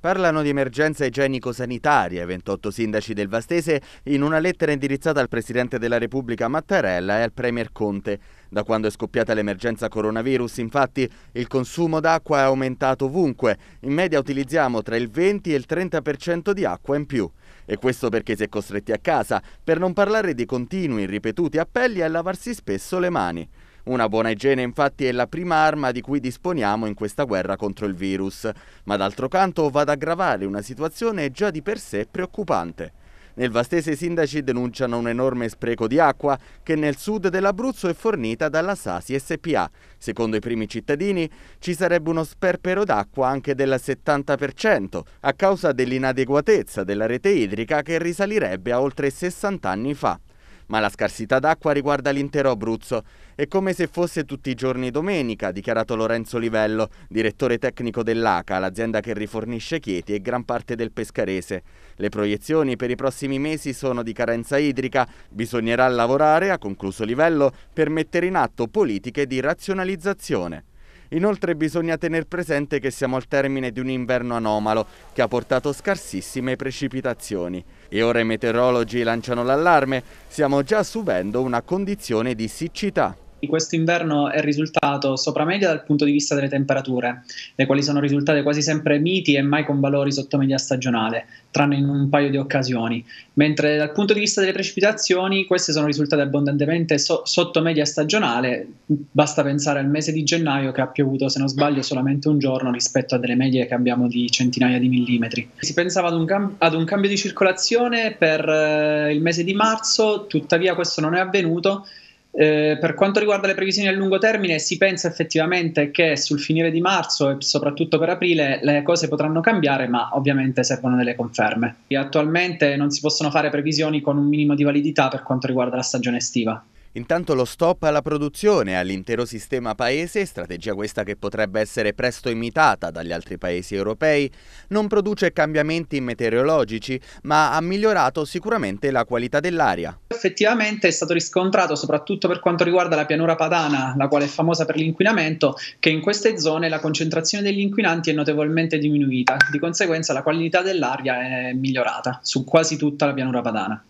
Parlano di emergenza igienico-sanitaria i 28 sindaci del Vastese in una lettera indirizzata al Presidente della Repubblica Mattarella e al Premier Conte. Da quando è scoppiata l'emergenza coronavirus, infatti, il consumo d'acqua è aumentato ovunque. In media utilizziamo tra il 20 e il 30% di acqua in più. E questo perché si è costretti a casa, per non parlare di continui, ripetuti appelli a lavarsi spesso le mani. Una buona igiene infatti è la prima arma di cui disponiamo in questa guerra contro il virus, ma d'altro canto va ad aggravare una situazione già di per sé preoccupante. Nel Vastese i sindaci denunciano un enorme spreco di acqua che nel sud dell'Abruzzo è fornita dalla Sasi SPA. Secondo i primi cittadini ci sarebbe uno sperpero d'acqua anche del 70% a causa dell'inadeguatezza della rete idrica che risalirebbe a oltre 60 anni fa ma la scarsità d'acqua riguarda l'intero Abruzzo. È come se fosse tutti i giorni domenica, ha dichiarato Lorenzo Livello, direttore tecnico dell'ACA, l'azienda che rifornisce Chieti e gran parte del Pescarese. Le proiezioni per i prossimi mesi sono di carenza idrica. Bisognerà lavorare, ha concluso Livello, per mettere in atto politiche di razionalizzazione. Inoltre bisogna tener presente che siamo al termine di un inverno anomalo che ha portato scarsissime precipitazioni. E ora i meteorologi lanciano l'allarme, stiamo già subendo una condizione di siccità di questo inverno è risultato sopra media dal punto di vista delle temperature, le quali sono risultate quasi sempre miti e mai con valori sotto media stagionale, tranne in un paio di occasioni, mentre dal punto di vista delle precipitazioni queste sono risultate abbondantemente so- sotto media stagionale, basta pensare al mese di gennaio che ha piovuto se non sbaglio solamente un giorno rispetto a delle medie che abbiamo di centinaia di millimetri. Si pensava ad un, cam- ad un cambio di circolazione per eh, il mese di marzo, tuttavia questo non è avvenuto eh, per quanto riguarda le previsioni a lungo termine, si pensa effettivamente che sul finire di marzo e soprattutto per aprile le cose potranno cambiare, ma ovviamente servono delle conferme. E attualmente non si possono fare previsioni con un minimo di validità per quanto riguarda la stagione estiva. Intanto lo stop alla produzione e all'intero sistema paese, strategia questa che potrebbe essere presto imitata dagli altri paesi europei, non produce cambiamenti meteorologici, ma ha migliorato sicuramente la qualità dell'aria. Effettivamente è stato riscontrato, soprattutto per quanto riguarda la pianura padana, la quale è famosa per l'inquinamento, che in queste zone la concentrazione degli inquinanti è notevolmente diminuita, di conseguenza la qualità dell'aria è migliorata su quasi tutta la pianura padana.